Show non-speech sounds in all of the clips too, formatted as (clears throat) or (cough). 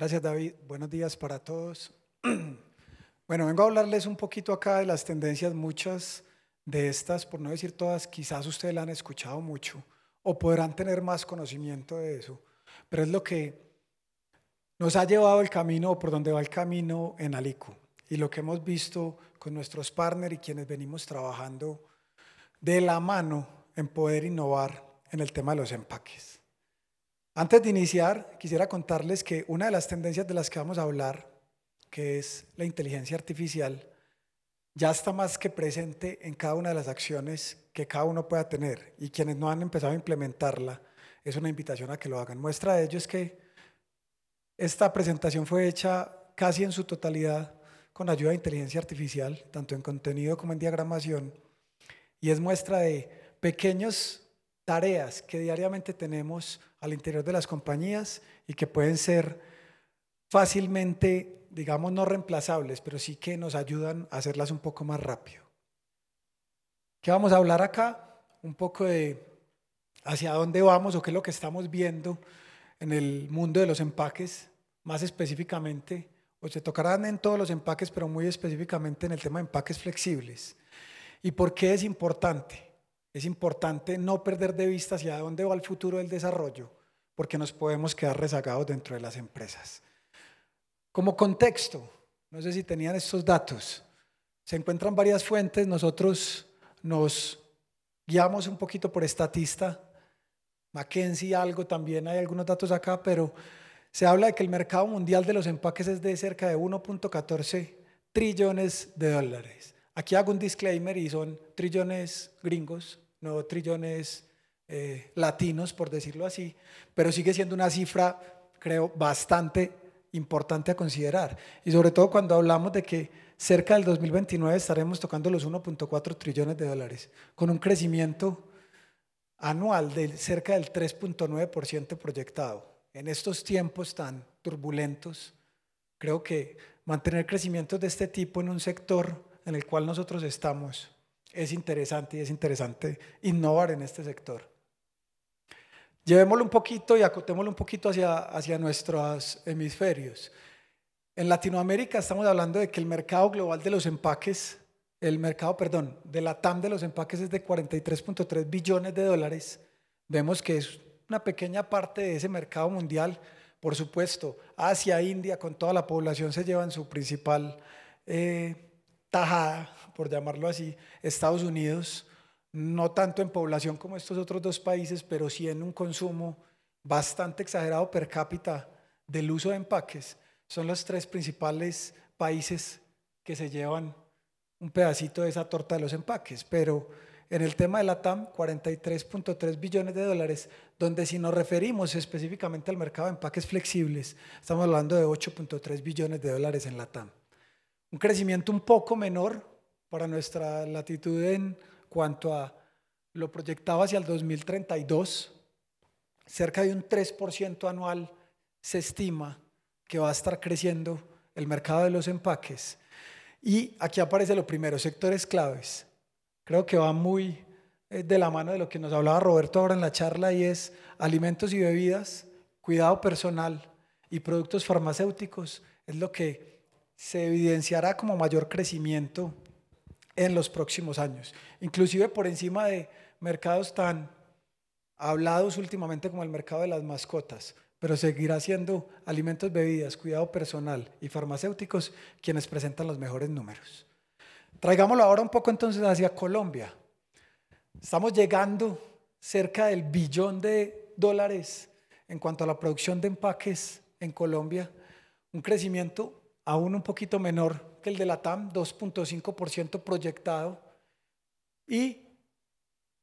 Gracias, David. Buenos días para todos. (clears throat) Bueno, vengo a hablarles un poquito acá de las tendencias, muchas de estas, por no decir todas, quizás ustedes la han escuchado mucho o podrán tener más conocimiento de eso, pero es lo que nos ha llevado el camino o por donde va el camino en Alico y lo que hemos visto con nuestros partners y quienes venimos trabajando de la mano en poder innovar en el tema de los empaques. Antes de iniciar, quisiera contarles que una de las tendencias de las que vamos a hablar, que es la inteligencia artificial, ya está más que presente en cada una de las acciones que cada uno pueda tener. Y quienes no han empezado a implementarla, es una invitación a que lo hagan. Muestra de ello es que esta presentación fue hecha casi en su totalidad con ayuda de inteligencia artificial, tanto en contenido como en diagramación. Y es muestra de pequeñas tareas que diariamente tenemos al interior de las compañías y que pueden ser fácilmente, digamos, no reemplazables, pero sí que nos ayudan a hacerlas un poco más rápido. ¿Qué vamos a hablar acá? Un poco de hacia dónde vamos o qué es lo que estamos viendo en el mundo de los empaques, más específicamente, o se tocarán en todos los empaques, pero muy específicamente en el tema de empaques flexibles. ¿Y por qué es importante? Es importante no perder de vista hacia dónde va el futuro del desarrollo, porque nos podemos quedar rezagados dentro de las empresas. Como contexto, no sé si tenían estos datos, se encuentran varias fuentes, nosotros nos guiamos un poquito por estatista, McKenzie algo también, hay algunos datos acá, pero se habla de que el mercado mundial de los empaques es de cerca de 1.14 trillones de dólares. Aquí hago un disclaimer y son trillones gringos, no trillones eh, latinos, por decirlo así, pero sigue siendo una cifra, creo, bastante importante a considerar. Y sobre todo cuando hablamos de que cerca del 2029 estaremos tocando los 1.4 trillones de dólares, con un crecimiento anual de cerca del 3.9% proyectado. En estos tiempos tan turbulentos, creo que mantener crecimientos de este tipo en un sector en el cual nosotros estamos es interesante y es interesante innovar en este sector. Llevémoslo un poquito y acotémoslo un poquito hacia, hacia nuestros hemisferios. En Latinoamérica estamos hablando de que el mercado global de los empaques, el mercado, perdón, de la TAM de los empaques es de 43.3 billones de dólares. Vemos que es una pequeña parte de ese mercado mundial. Por supuesto, Asia, India, con toda la población se llevan su principal... Eh, tajada, por llamarlo así, Estados Unidos, no tanto en población como estos otros dos países, pero sí en un consumo bastante exagerado per cápita del uso de empaques, son los tres principales países que se llevan un pedacito de esa torta de los empaques. Pero en el tema de la TAM, 43.3 billones de dólares, donde si nos referimos específicamente al mercado de empaques flexibles, estamos hablando de 8.3 billones de dólares en la TAM un crecimiento un poco menor para nuestra latitud en cuanto a lo proyectado hacia el 2032, cerca de un 3% anual se estima que va a estar creciendo el mercado de los empaques. Y aquí aparece lo primero, sectores claves. Creo que va muy eh, de la mano de lo que nos hablaba Roberto ahora en la charla y es alimentos y bebidas, cuidado personal y productos farmacéuticos. Es lo que se evidenciará como mayor crecimiento en los próximos años, inclusive por encima de mercados tan hablados últimamente como el mercado de las mascotas, pero seguirá siendo alimentos, bebidas, cuidado personal y farmacéuticos quienes presentan los mejores números. Traigámoslo ahora un poco entonces hacia Colombia. Estamos llegando cerca del billón de dólares en cuanto a la producción de empaques en Colombia, un crecimiento aún un poquito menor que el de la TAM, 2.5% proyectado. Y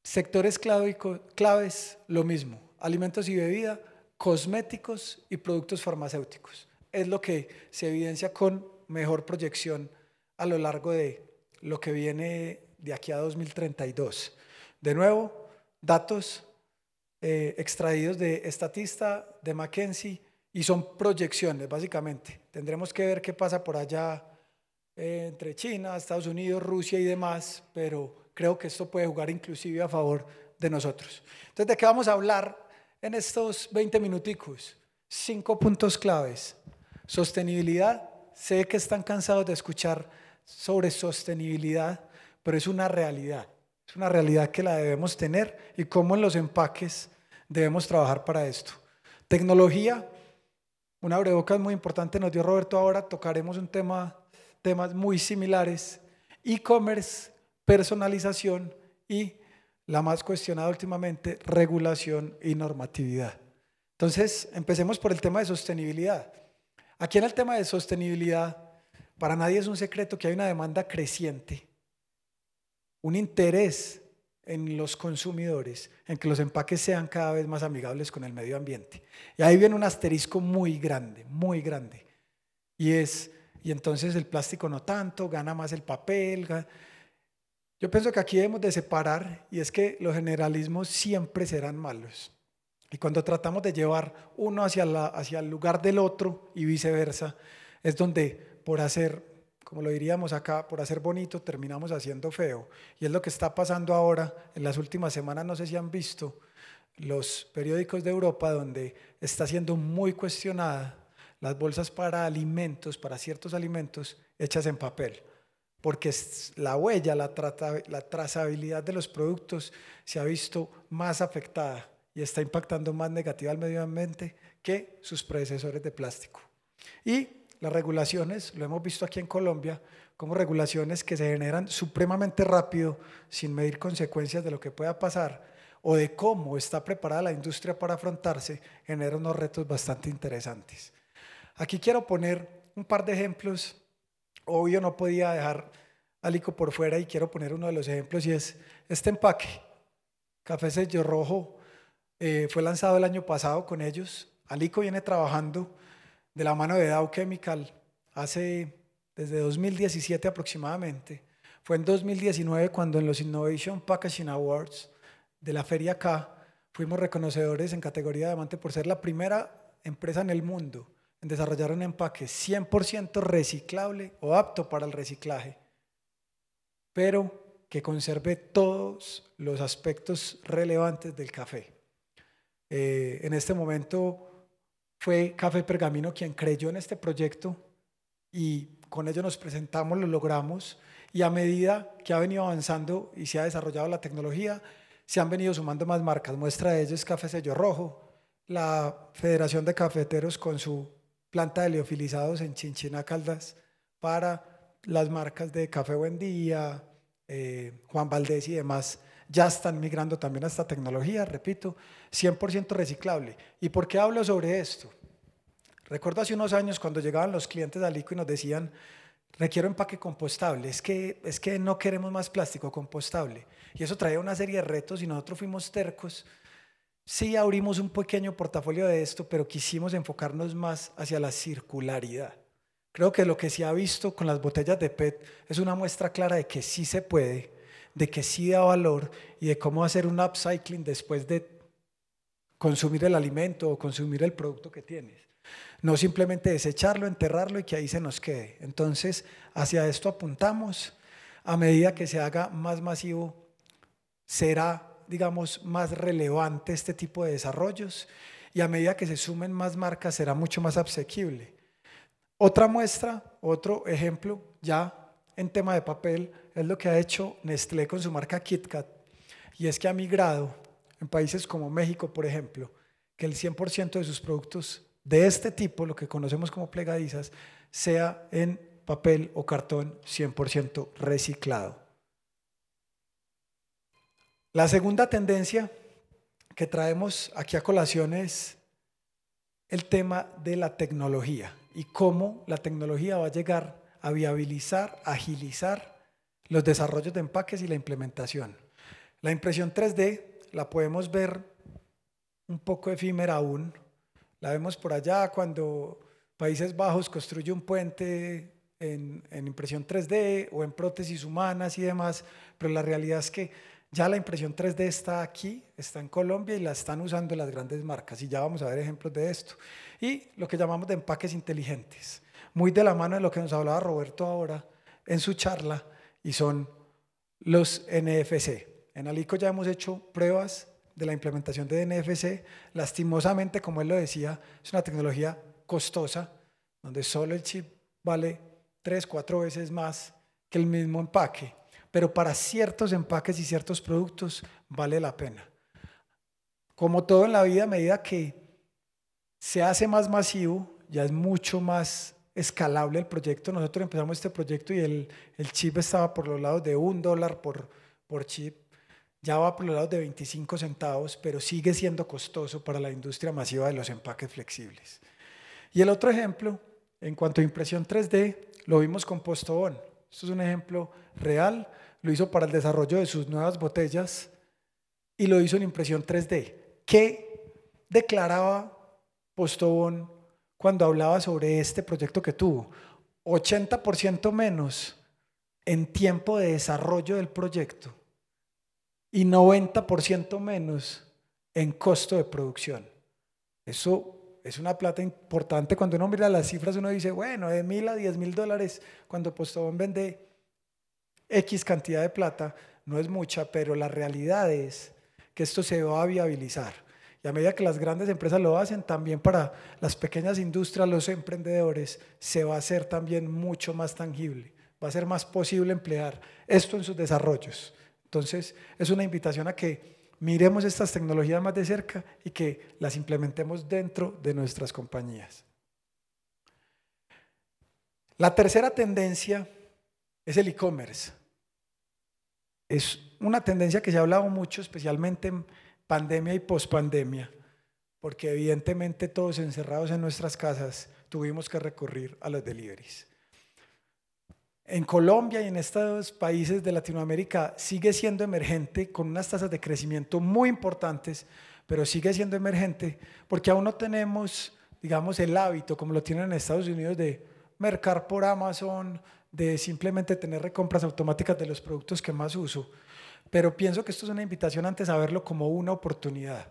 sectores claves, lo mismo, alimentos y bebida, cosméticos y productos farmacéuticos. Es lo que se evidencia con mejor proyección a lo largo de lo que viene de aquí a 2032. De nuevo, datos eh, extraídos de Estatista, de McKenzie, y son proyecciones básicamente. Tendremos que ver qué pasa por allá eh, entre China, Estados Unidos, Rusia y demás, pero creo que esto puede jugar inclusive a favor de nosotros. Entonces, ¿de qué vamos a hablar en estos 20 minuticos? Cinco puntos claves. Sostenibilidad. Sé que están cansados de escuchar sobre sostenibilidad, pero es una realidad. Es una realidad que la debemos tener y cómo en los empaques debemos trabajar para esto. Tecnología, una es muy importante nos dio Roberto ahora, tocaremos un tema, temas muy similares, e-commerce, personalización y la más cuestionada últimamente, regulación y normatividad. Entonces, empecemos por el tema de sostenibilidad. Aquí en el tema de sostenibilidad, para nadie es un secreto que hay una demanda creciente, un interés en los consumidores, en que los empaques sean cada vez más amigables con el medio ambiente. Y ahí viene un asterisco muy grande, muy grande. Y es, y entonces el plástico no tanto, gana más el papel. Yo pienso que aquí debemos de separar y es que los generalismos siempre serán malos. Y cuando tratamos de llevar uno hacia, la, hacia el lugar del otro y viceversa, es donde por hacer como lo diríamos acá, por hacer bonito terminamos haciendo feo. Y es lo que está pasando ahora. En las últimas semanas, no sé si han visto los periódicos de Europa, donde está siendo muy cuestionada las bolsas para alimentos, para ciertos alimentos, hechas en papel. Porque la huella, la, trata, la trazabilidad de los productos se ha visto más afectada y está impactando más negativa al medio ambiente que sus predecesores de plástico. Y las regulaciones, lo hemos visto aquí en Colombia, como regulaciones que se generan supremamente rápido sin medir consecuencias de lo que pueda pasar o de cómo está preparada la industria para afrontarse, genera unos retos bastante interesantes. Aquí quiero poner un par de ejemplos. Obvio no podía dejar alico por fuera y quiero poner uno de los ejemplos y es este empaque. Café Sello Rojo eh, fue lanzado el año pasado con ellos. Alico viene trabajando de la mano de Dow Chemical hace desde 2017 aproximadamente. Fue en 2019 cuando en los Innovation Packaging Awards de la Feria K fuimos reconocedores en categoría de diamante por ser la primera empresa en el mundo en desarrollar un empaque 100% reciclable o apto para el reciclaje, pero que conserve todos los aspectos relevantes del café. Eh, en este momento fue Café Pergamino quien creyó en este proyecto y con ello nos presentamos, lo logramos y a medida que ha venido avanzando y se ha desarrollado la tecnología, se han venido sumando más marcas. Muestra de ello es Café Sello Rojo, la Federación de Cafeteros con su planta de liofilizados en Chinchina Caldas para las marcas de Café Buen Día, eh, Juan Valdés y demás ya están migrando también a esta tecnología, repito, 100% reciclable. ¿Y por qué hablo sobre esto? Recuerdo hace unos años cuando llegaban los clientes a Lico y nos decían, requiero empaque compostable, es que, es que no queremos más plástico compostable. Y eso traía una serie de retos y nosotros fuimos tercos. Sí abrimos un pequeño portafolio de esto, pero quisimos enfocarnos más hacia la circularidad. Creo que lo que se ha visto con las botellas de PET es una muestra clara de que sí se puede de que sí da valor y de cómo hacer un upcycling después de consumir el alimento o consumir el producto que tienes. No simplemente desecharlo, enterrarlo y que ahí se nos quede. Entonces, hacia esto apuntamos. A medida que se haga más masivo, será, digamos, más relevante este tipo de desarrollos y a medida que se sumen más marcas será mucho más asequible. Otra muestra, otro ejemplo ya en tema de papel es lo que ha hecho Nestlé con su marca KitKat. Y es que ha migrado en países como México, por ejemplo, que el 100% de sus productos de este tipo, lo que conocemos como plegadizas, sea en papel o cartón 100% reciclado. La segunda tendencia que traemos aquí a colación es el tema de la tecnología y cómo la tecnología va a llegar a viabilizar, agilizar los desarrollos de empaques y la implementación. La impresión 3D la podemos ver un poco efímera aún. La vemos por allá cuando Países Bajos construye un puente en, impresión 3D o en prótesis humanas y demás, pero la realidad es que ya la impresión 3D está aquí, está en Colombia y la están usando las grandes marcas y ya vamos a ver ejemplos de esto. Y lo que llamamos de empaques inteligentes muy de la mano de lo que nos hablaba Roberto ahora en su charla, y son los NFC. En Alico ya hemos hecho pruebas de la implementación de NFC. Lastimosamente, como él lo decía, es una tecnología costosa, donde solo el chip vale tres, cuatro veces más que el mismo empaque. Pero para ciertos empaques y ciertos productos vale la pena. Como todo en la vida, a medida que se hace más masivo, ya es mucho más escalable el proyecto. Nosotros empezamos este proyecto y el, el chip estaba por los lados de un dólar por, por chip. Ya va por los lados de 25 centavos, pero sigue siendo costoso para la industria masiva de los empaques flexibles. Y el otro ejemplo, en cuanto a impresión 3D, lo vimos con Postobón. Esto es un ejemplo real. Lo hizo para el desarrollo de sus nuevas botellas y lo hizo en impresión 3D. que declaraba Postobón cuando hablaba sobre este proyecto que tuvo. 80% menos en tiempo de desarrollo del proyecto y 90% menos en costo de producción. Eso es una plata importante. Cuando uno mira las cifras, uno dice, bueno, de mil a diez mil dólares, cuando Postobón vende X cantidad de plata, no es mucha, pero la realidad es que esto se va a viabilizar a medida que las grandes empresas lo hacen, también para las pequeñas industrias, los emprendedores, se va a hacer también mucho más tangible, va a ser más posible emplear esto en sus desarrollos. Entonces, es una invitación a que miremos estas tecnologías más de cerca y que las implementemos dentro de nuestras compañías. La tercera tendencia es el e-commerce. Es una tendencia que se ha hablado mucho, especialmente en pandemia y pospandemia, porque evidentemente todos encerrados en nuestras casas tuvimos que recurrir a los deliveries. En Colombia y en estos países de Latinoamérica sigue siendo emergente con unas tasas de crecimiento muy importantes, pero sigue siendo emergente porque aún no tenemos, digamos, el hábito como lo tienen en Estados Unidos de mercar por Amazon, de simplemente tener recompras automáticas de los productos que más uso, pero pienso que esto es una invitación antes a verlo como una oportunidad.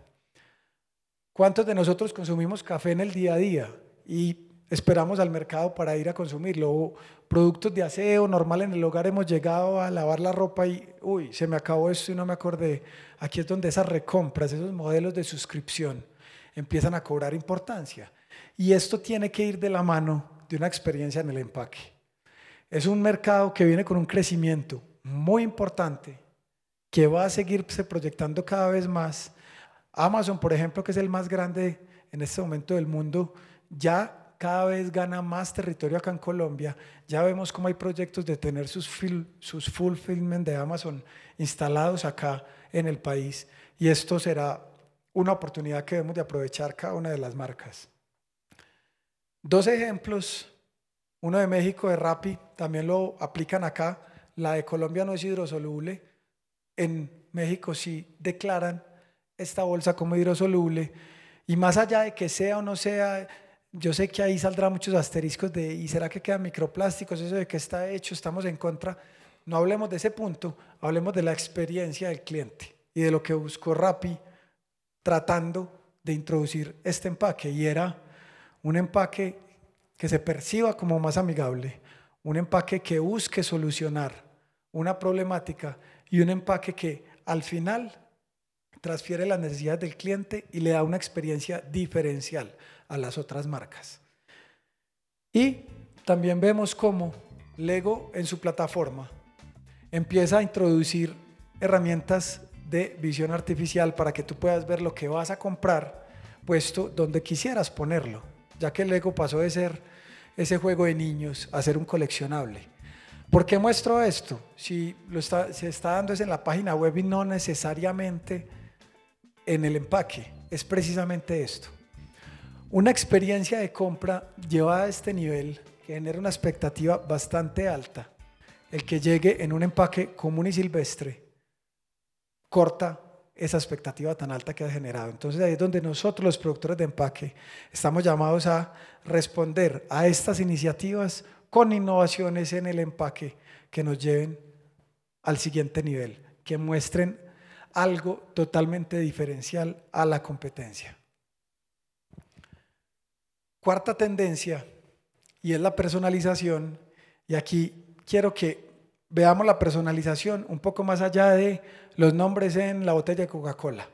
¿Cuántos de nosotros consumimos café en el día a día y esperamos al mercado para ir a consumirlo? O productos de aseo normal en el hogar hemos llegado a lavar la ropa y, uy, se me acabó esto y no me acordé. Aquí es donde esas recompras, esos modelos de suscripción empiezan a cobrar importancia. Y esto tiene que ir de la mano de una experiencia en el empaque es un mercado que viene con un crecimiento muy importante que va a seguirse proyectando cada vez más. Amazon, por ejemplo, que es el más grande en este momento del mundo, ya cada vez gana más territorio acá en Colombia. Ya vemos cómo hay proyectos de tener sus, sus fulfillment de Amazon instalados acá en el país. Y esto será una oportunidad que debemos de aprovechar cada una de las marcas. Dos ejemplos uno de México de Rappi, también lo aplican acá. La de Colombia no es hidrosoluble. En México sí declaran esta bolsa como hidrosoluble. Y más allá de que sea o no sea, yo sé que ahí saldrán muchos asteriscos de, ¿y será que quedan microplásticos? ¿Eso de qué está hecho? Estamos en contra. No hablemos de ese punto, hablemos de la experiencia del cliente y de lo que buscó Rappi tratando de introducir este empaque. Y era un empaque que se perciba como más amigable, un empaque que busque solucionar una problemática y un empaque que al final transfiere las necesidades del cliente y le da una experiencia diferencial a las otras marcas. Y también vemos cómo Lego en su plataforma empieza a introducir herramientas de visión artificial para que tú puedas ver lo que vas a comprar puesto donde quisieras ponerlo ya que el Lego pasó de ser ese juego de niños a ser un coleccionable. ¿Por qué muestro esto? Si lo está, se está dando es en la página web y no necesariamente en el empaque. Es precisamente esto. Una experiencia de compra llevada a este nivel genera una expectativa bastante alta. El que llegue en un empaque común y silvestre, corta, esa expectativa tan alta que ha generado. Entonces ahí es donde nosotros los productores de empaque estamos llamados a responder a estas iniciativas con innovaciones en el empaque que nos lleven al siguiente nivel, que muestren algo totalmente diferencial a la competencia. Cuarta tendencia, y es la personalización, y aquí quiero que veamos la personalización un poco más allá de los nombres en la botella de Coca-Cola.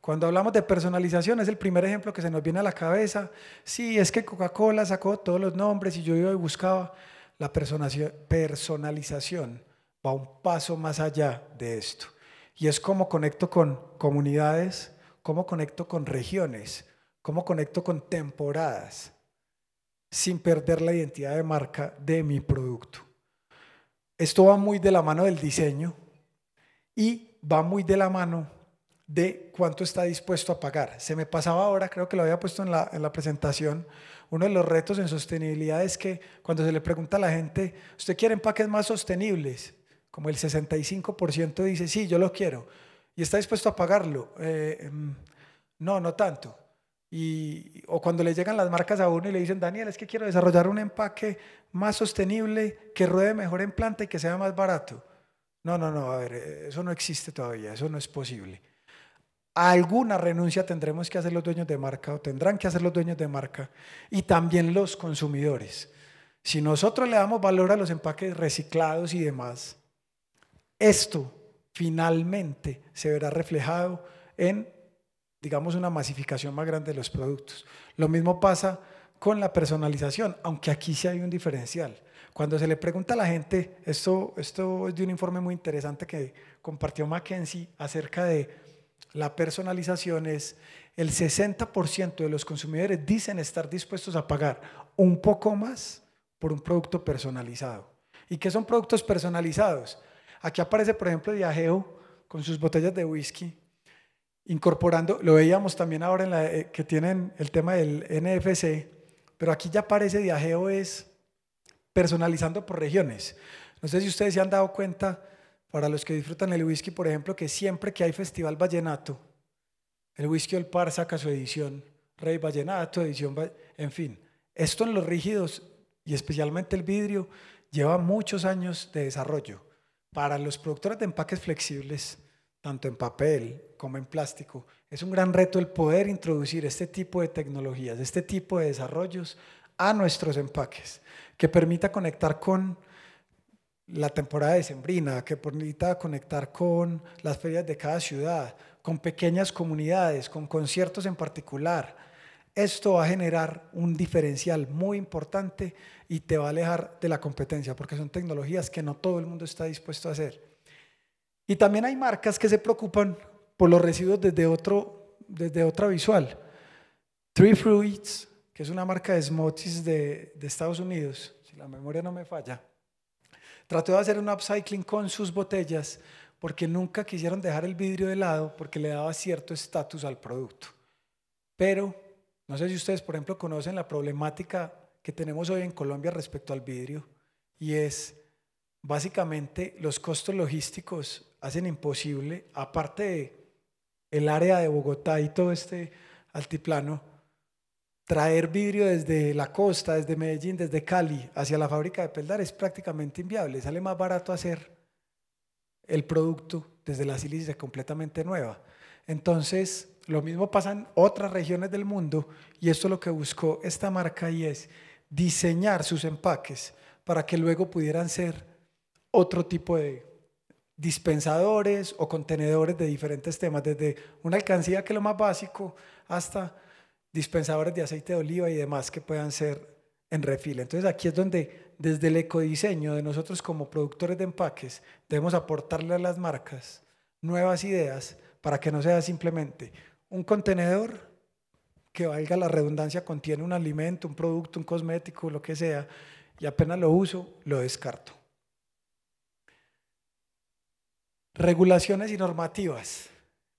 Cuando hablamos de personalización es el primer ejemplo que se nos viene a la cabeza. Sí, es que Coca-Cola sacó todos los nombres y yo iba y buscaba. La personalización va un paso más allá de esto. Y es cómo conecto con comunidades, cómo conecto con regiones, cómo conecto con temporadas, sin perder la identidad de marca de mi producto. Esto va muy de la mano del diseño y va muy de la mano de cuánto está dispuesto a pagar. Se me pasaba ahora, creo que lo había puesto en la, presentación, uno de los retos en sostenibilidad es que cuando se le pregunta a la gente, ¿usted quiere empaques más sostenibles? Como el 65% dice, sí, yo lo quiero. ¿Y está dispuesto a pagarlo? Eh, mm, no, no tanto. Y, o cuando le llegan las marcas a uno y le dicen, Daniel, es que quiero desarrollar un empaque más sostenible, que ruede mejor en planta y que sea más barato. No, no, no, a ver, eh, eso no existe todavía, eso no es posible. Alguna renuncia tendremos que hacer los dueños de marca o tendrán que hacer los dueños de marca y también los consumidores. Si nosotros le damos valor a los empaques reciclados y demás, esto finalmente se verá reflejado en digamos, una masificación más grande de los productos. Lo mismo pasa con la personalización, aunque aquí sí hay un diferencial. Cuando se le pregunta a la gente, esto, esto es de un informe muy interesante que compartió McKenzie acerca de la personalización, es el 60% de los consumidores dicen estar dispuestos a pagar un poco más por un producto personalizado. ¿Y qué son productos personalizados? Aquí aparece, por ejemplo, Diageo con sus botellas de whisky incorporando, lo veíamos también ahora en la eh, que tienen el tema del NFC, pero aquí ya aparece viajeo es personalizando por regiones. No sé si ustedes se han dado cuenta, para los que disfrutan el whisky, por ejemplo, que siempre que hay festival vallenato, el whisky del par saca su edición, Rey Vallenato, edición, en fin, esto en los rígidos y especialmente el vidrio lleva muchos años de desarrollo. Para los productores de empaques flexibles, tanto en papel como en plástico. Es un gran reto el poder introducir este tipo de tecnologías, este tipo de desarrollos a nuestros empaques, que permita conectar con la temporada de Sembrina, que permita conectar con las ferias de cada ciudad, con pequeñas comunidades, con conciertos en particular. Esto va a generar un diferencial muy importante y te va a alejar de la competencia, porque son tecnologías que no todo el mundo está dispuesto a hacer. Y también hay marcas que se preocupan por los residuos desde, otro, desde otra visual. Three Fruits, que es una marca de smoothies de Estados Unidos, si la memoria no me falla, trató de hacer un upcycling con sus botellas porque nunca quisieron dejar el vidrio de lado porque le daba cierto estatus al producto. Pero no sé si ustedes, por ejemplo, conocen la problemática que tenemos hoy en Colombia respecto al vidrio y es básicamente los costos logísticos hacen imposible, aparte de el área de Bogotá y todo este altiplano, traer vidrio desde la costa, desde Medellín, desde Cali, hacia la fábrica de Peldar es prácticamente inviable. Sale más barato hacer el producto desde la sílice completamente nueva. Entonces, lo mismo pasa en otras regiones del mundo y esto es lo que buscó esta marca y es diseñar sus empaques para que luego pudieran ser otro tipo de dispensadores o contenedores de diferentes temas, desde una alcancía que es lo más básico hasta dispensadores de aceite de oliva y demás que puedan ser en refil. Entonces aquí es donde desde el ecodiseño de nosotros como productores de empaques debemos aportarle a las marcas nuevas ideas para que no sea simplemente un contenedor que valga la redundancia, contiene un alimento, un producto, un cosmético, lo que sea, y apenas lo uso, lo descarto. Regulaciones y normativas,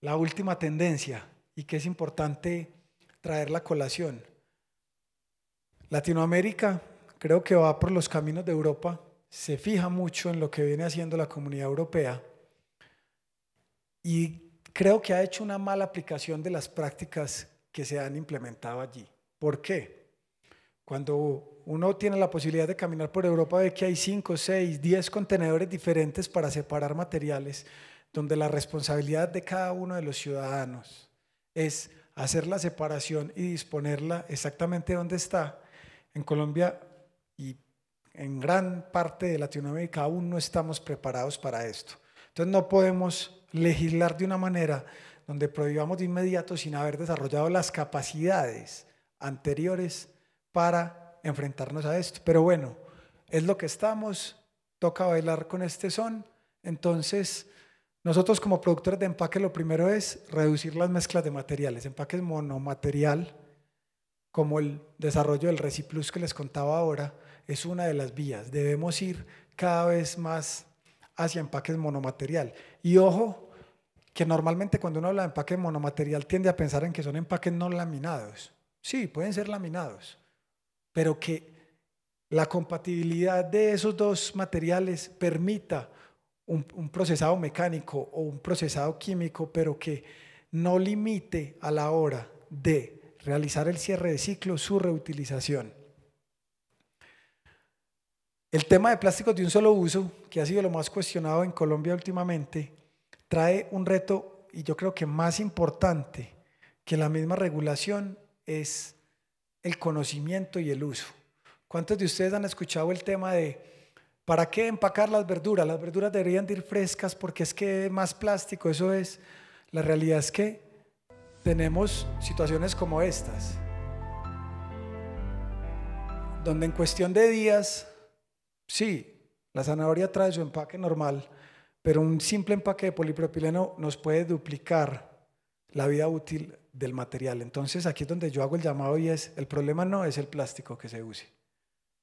la última tendencia y que es importante traer la colación. Latinoamérica creo que va por los caminos de Europa, se fija mucho en lo que viene haciendo la comunidad europea y creo que ha hecho una mala aplicación de las prácticas que se han implementado allí. ¿Por qué? Cuando uno tiene la posibilidad de caminar por Europa, de que hay 5, 6, 10 contenedores diferentes para separar materiales, donde la responsabilidad de cada uno de los ciudadanos es hacer la separación y disponerla exactamente donde está. En Colombia y en gran parte de Latinoamérica aún no estamos preparados para esto. Entonces no podemos legislar de una manera donde prohibamos de inmediato sin haber desarrollado las capacidades anteriores para enfrentarnos a esto. Pero bueno, es lo que estamos, toca bailar con este son. Entonces, nosotros como productores de empaque lo primero es reducir las mezclas de materiales. empaques monomaterial, como el desarrollo del Reciplus que les contaba ahora, es una de las vías. Debemos ir cada vez más hacia empaques monomaterial. Y ojo, que normalmente cuando uno habla de empaque monomaterial tiende a pensar en que son empaques no laminados. Sí, pueden ser laminados, pero que la compatibilidad de esos dos materiales permita un, procesado mecánico o un procesado químico, pero que no limite a la hora de realizar el cierre de ciclo su reutilización. El tema de plásticos de un solo uso, que ha sido lo más cuestionado en Colombia últimamente, trae un reto, y yo creo que más importante que la misma regulación, es el conocimiento y el uso. ¿Cuántos de ustedes han escuchado el tema de para qué empacar las verduras? Las verduras deberían ir frescas porque es que más plástico, eso es. La realidad es que tenemos situaciones como estas, donde en cuestión de días, sí, la zanahoria trae su empaque normal, pero un simple empaque de polipropileno nos puede duplicar la vida útil del material. Entonces aquí es donde yo hago el llamado y es, el problema no es el plástico que se use.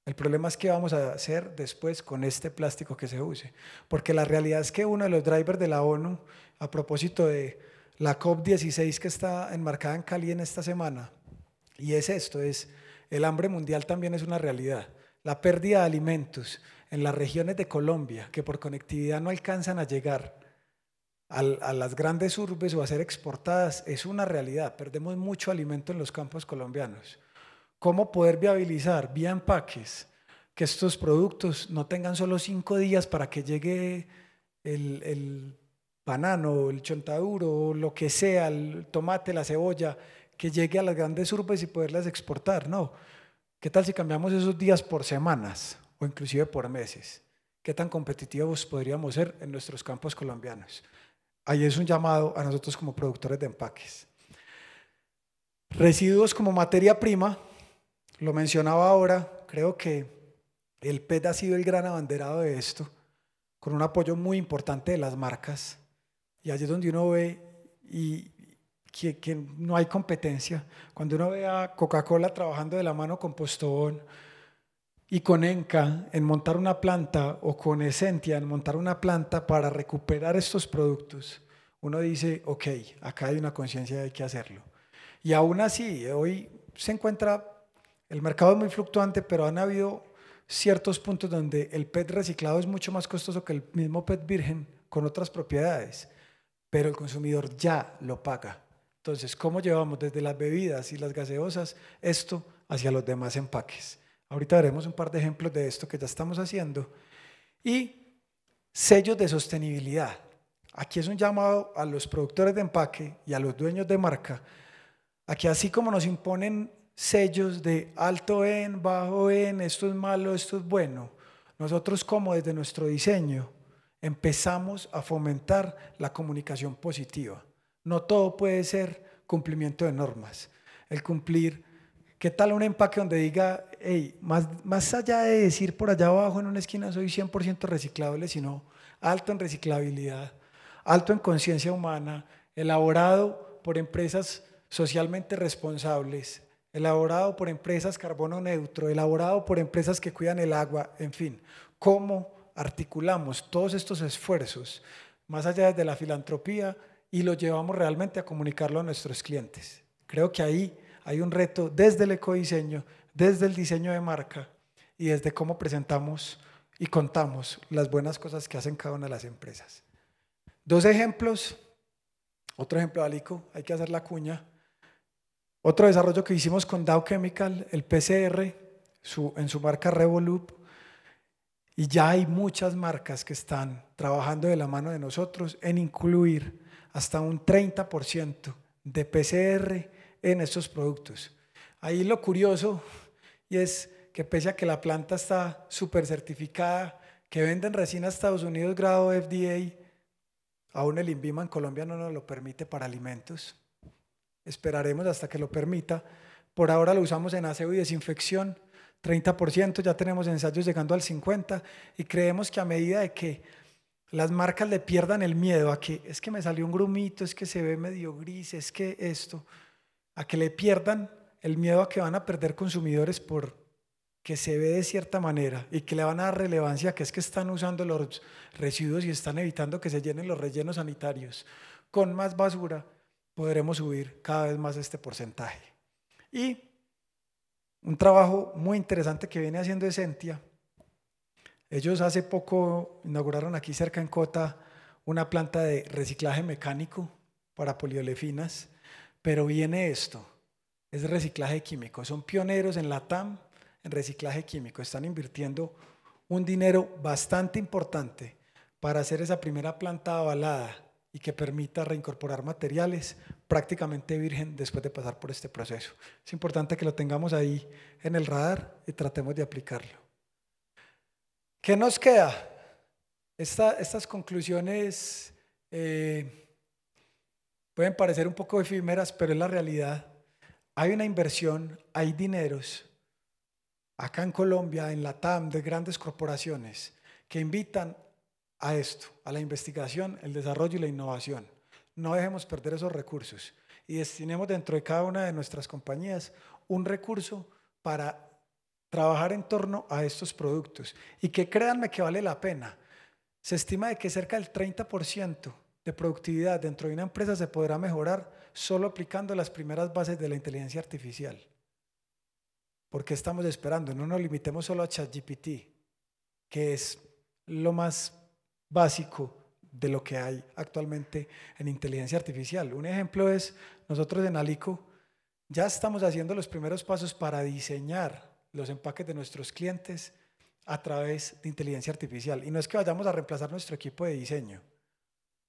El problema es qué vamos a hacer después con este plástico que se use. Porque la realidad es que uno de los drivers de la ONU, a propósito de la COP16 que está enmarcada en Cali en esta semana, y es esto, es el hambre mundial también es una realidad. La pérdida de alimentos en las regiones de Colombia que por conectividad no alcanzan a llegar a las grandes urbes o a ser exportadas es una realidad. Perdemos mucho alimento en los campos colombianos. ¿Cómo poder viabilizar vía empaques que estos productos no tengan solo cinco días para que llegue el, el banano, el chontaduro, lo que sea, el tomate, la cebolla, que llegue a las grandes urbes y poderlas exportar? No. ¿Qué tal si cambiamos esos días por semanas o inclusive por meses? ¿Qué tan competitivos podríamos ser en nuestros campos colombianos? ahí es un llamado a nosotros como productores de empaques. Residuos como materia prima, lo mencionaba ahora, creo que el PET ha sido el gran abanderado de esto, con un apoyo muy importante de las marcas. Y allí es donde uno ve y que, que no hay competencia. Cuando uno ve a Coca-Cola trabajando de la mano con Postón y con Enca en montar una planta o con Esentia en montar una planta para recuperar estos productos, uno dice, ok, acá hay una conciencia hay que hacerlo. Y aún así, hoy se encuentra, el mercado es muy fluctuante, pero han habido ciertos puntos donde el PET reciclado es mucho más costoso que el mismo PET virgen con otras propiedades, pero el consumidor ya lo paga. Entonces, ¿cómo llevamos desde las bebidas y las gaseosas esto hacia los demás empaques? Ahorita veremos un par de ejemplos de esto que ya estamos haciendo. Y sellos de sostenibilidad. Aquí es un llamado a los productores de empaque y a los dueños de marca. Aquí así como nos imponen sellos de alto en, bajo en, esto es malo, esto es bueno, nosotros como desde nuestro diseño empezamos a fomentar la comunicación positiva. No todo puede ser cumplimiento de normas. El cumplir ¿Qué tal un empaque donde diga, hey, más, más allá de decir por allá abajo en una esquina soy 100% reciclable, sino alto en reciclabilidad, alto en conciencia humana, elaborado por empresas socialmente responsables, elaborado por empresas carbono neutro, elaborado por empresas que cuidan el agua, en fin, cómo articulamos todos estos esfuerzos más allá de la filantropía y lo llevamos realmente a comunicarlo a nuestros clientes. Creo que ahí hay un reto desde el ecodiseño, desde el diseño de marca y desde cómo presentamos y contamos las buenas cosas que hacen cada una de las empresas. Dos ejemplos. Otro ejemplo, Alico, hay que hacer la cuña. Otro desarrollo que hicimos con Dow Chemical, el PCR, en su marca Revolup. Y ya hay muchas marcas que están trabajando de la mano de nosotros en incluir hasta un 30% de PCR en estos productos. Ahí lo curioso y es que pese a que la planta está súper certificada, que venden resina a Estados Unidos grado FDA, aún el INVIMA en Colombia no nos lo permite para alimentos. Esperaremos hasta que lo permita. Por ahora lo usamos en aseo y desinfección, 30%, ya tenemos ensayos llegando al 50% y creemos que a medida de que las marcas le pierdan el miedo a que es que me salió un grumito, es que se ve medio gris, es que esto, a que le pierdan el miedo a que van a perder consumidores por que se ve de cierta manera y que le van a dar relevancia, que es que están usando los residuos y están evitando que se llenen los rellenos sanitarios. Con más basura podremos subir cada vez más este porcentaje. Y un trabajo muy interesante que viene haciendo Esentia. Ellos hace poco inauguraron aquí cerca en Cota una planta de reciclaje mecánico para poliolefinas pero viene esto, es reciclaje químico. Son pioneros en la TAM en reciclaje químico. Están invirtiendo un dinero bastante importante para hacer esa primera planta avalada y que permita reincorporar materiales prácticamente virgen después de pasar por este proceso. Es importante que lo tengamos ahí en el radar y tratemos de aplicarlo. ¿Qué nos queda? estas conclusiones eh, pueden parecer un poco efímeras, pero es la realidad. Hay una inversión, hay dineros acá en Colombia, en la TAM, de grandes corporaciones que invitan a esto, a la investigación, el desarrollo y la innovación. No dejemos perder esos recursos y destinemos dentro de cada una de nuestras compañías un recurso para trabajar en torno a estos productos y que créanme que vale la pena. Se estima de que cerca del 30% de productividad dentro de una empresa se podrá mejorar solo aplicando las primeras bases de la inteligencia artificial. ¿Por qué estamos esperando? No nos limitemos solo a ChatGPT, que es lo más básico de lo que hay actualmente en inteligencia artificial. Un ejemplo es, nosotros en Alico ya estamos haciendo los primeros pasos para diseñar los empaques de nuestros clientes a través de inteligencia artificial. Y no es que vayamos a reemplazar nuestro equipo de diseño,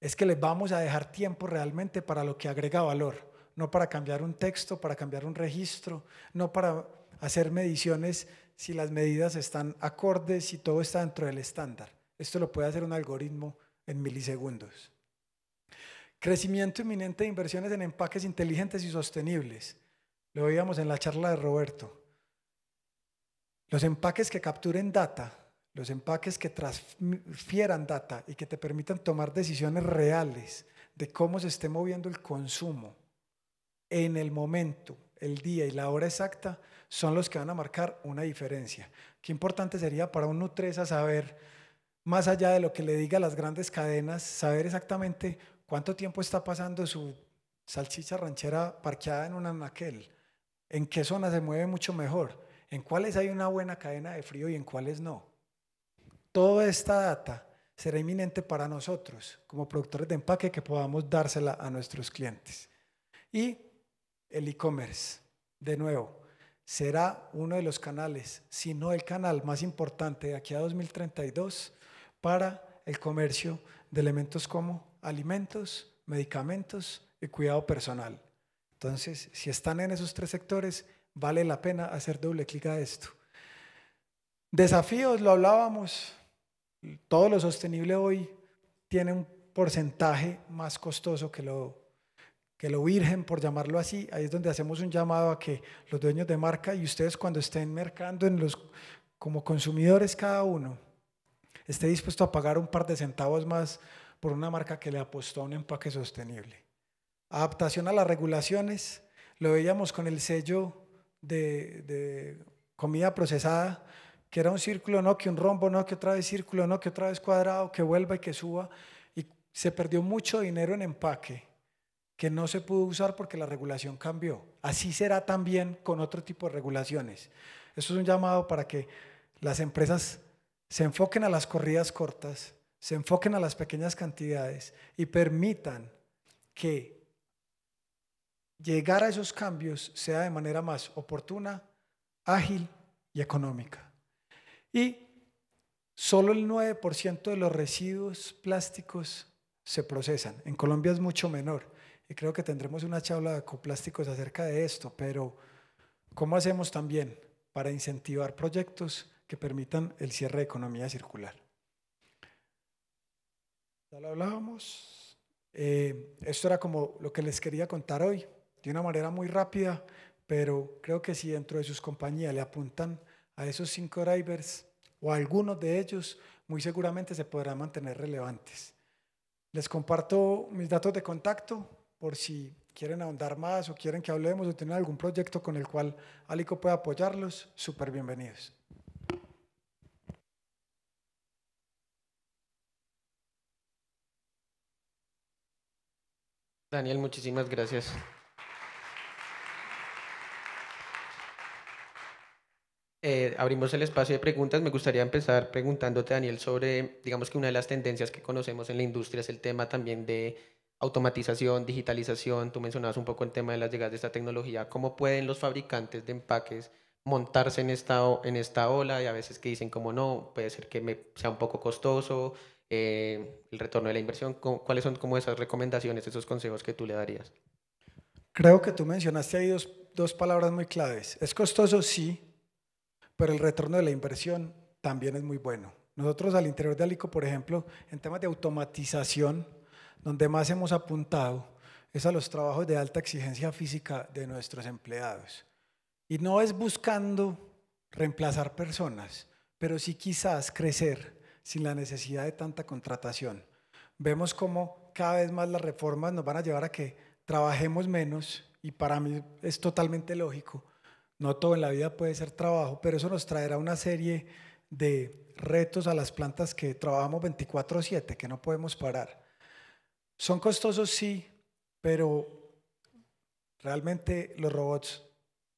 es que les vamos a dejar tiempo realmente para lo que agrega valor, no para cambiar un texto, para cambiar un registro, no para hacer mediciones si las medidas están acordes, si todo está dentro del estándar. Esto lo puede hacer un algoritmo en milisegundos. Crecimiento inminente de inversiones en empaques inteligentes y sostenibles. Lo veíamos en la charla de Roberto. Los empaques que capturen data los empaques que transfieran data y que te permitan tomar decisiones reales de cómo se esté moviendo el consumo en el momento, el día y la hora exacta son los que van a marcar una diferencia. Qué importante sería para un Nutresa saber, más allá de lo que le diga las grandes cadenas, saber exactamente cuánto tiempo está pasando su salchicha ranchera parqueada en un anaquel, en qué zona se mueve mucho mejor, en cuáles hay una buena cadena de frío y en cuáles no. Toda esta data será inminente para nosotros como productores de empaque que podamos dársela a nuestros clientes. Y el e-commerce, de nuevo, será uno de los canales, si no el canal más importante de aquí a 2032 para el comercio de elementos como alimentos, medicamentos y cuidado personal. Entonces, si están en esos tres sectores, vale la pena hacer doble clic a esto. Desafíos, lo hablábamos, todo lo sostenible hoy tiene un porcentaje más costoso que lo, que lo virgen, por llamarlo así. Ahí es donde hacemos un llamado a que los dueños de marca y ustedes cuando estén mercando en los, como consumidores cada uno, esté dispuesto a pagar un par de centavos más por una marca que le apostó a un empaque sostenible. Adaptación a las regulaciones, lo veíamos con el sello de comida procesada, que era un círculo, no, que un rombo, no, que otra vez círculo, no, que otra vez cuadrado, que vuelva y que suba. Y se perdió mucho dinero en empaque que no se pudo usar porque la regulación cambió. Así será también con otro tipo de regulaciones. Esto es un llamado para que las empresas se enfoquen a las corridas cortas, se enfoquen a las pequeñas cantidades y permitan que llegar a esos cambios sea de manera más oportuna, ágil y económica. Y solo el 9% de los residuos plásticos se procesan. En Colombia es mucho menor y creo que tendremos una charla de ecoplásticos acerca de esto, pero ¿cómo hacemos también para incentivar proyectos que permitan el cierre de economía circular? Ya lo hablábamos. Eh, esto era como lo que les quería contar hoy, de una manera muy rápida, pero creo que si dentro de sus compañías le apuntan a esos cinco drivers o a algunos de ellos, muy seguramente se podrán mantener relevantes. Les comparto mis datos de contacto por si quieren ahondar más o quieren que hablemos o tienen algún proyecto con el cual Alico pueda apoyarlos, súper bienvenidos. Daniel, muchísimas gracias. Eh, abrimos el espacio de preguntas. Me gustaría empezar preguntándote, Daniel, sobre, digamos que una de las tendencias que conocemos en la industria es el tema también de automatización, digitalización. Tú mencionabas un poco el tema de las llegadas de esta tecnología. ¿Cómo pueden los fabricantes de empaques montarse en esta, en esta ola? Y a veces que dicen como no, puede ser que sea un poco costoso, eh, el retorno de la inversión. ¿Cuáles son como esas recomendaciones, esos consejos que tú le darías? Creo que tú mencionaste ahí dos palabras muy claves. ¿Es costoso? Sí pero el retorno de la inversión también es muy bueno. Nosotros al interior de Alico, por ejemplo, en temas de automatización, donde más hemos apuntado es a los trabajos de alta exigencia física de nuestros empleados. Y no es buscando reemplazar personas, pero sí quizás crecer sin la necesidad de tanta contratación. Vemos cómo cada vez más las reformas nos van a llevar a que trabajemos menos y para mí es totalmente lógico, no todo en la vida puede ser trabajo, pero eso nos traerá una serie de retos a las plantas que trabajamos 24/7, que no podemos parar. Son costosos, sí, pero realmente los robots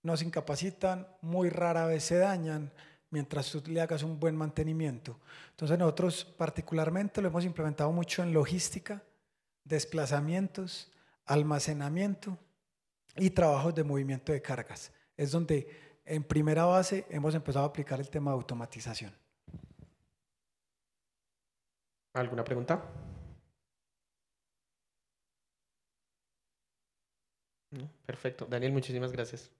nos incapacitan, muy rara vez se dañan mientras tú le hagas un buen mantenimiento. Entonces nosotros particularmente lo hemos implementado mucho en logística, desplazamientos, almacenamiento y trabajos de movimiento de cargas es donde en primera base hemos empezado a aplicar el tema de automatización. ¿Alguna pregunta? Perfecto. Daniel, muchísimas gracias.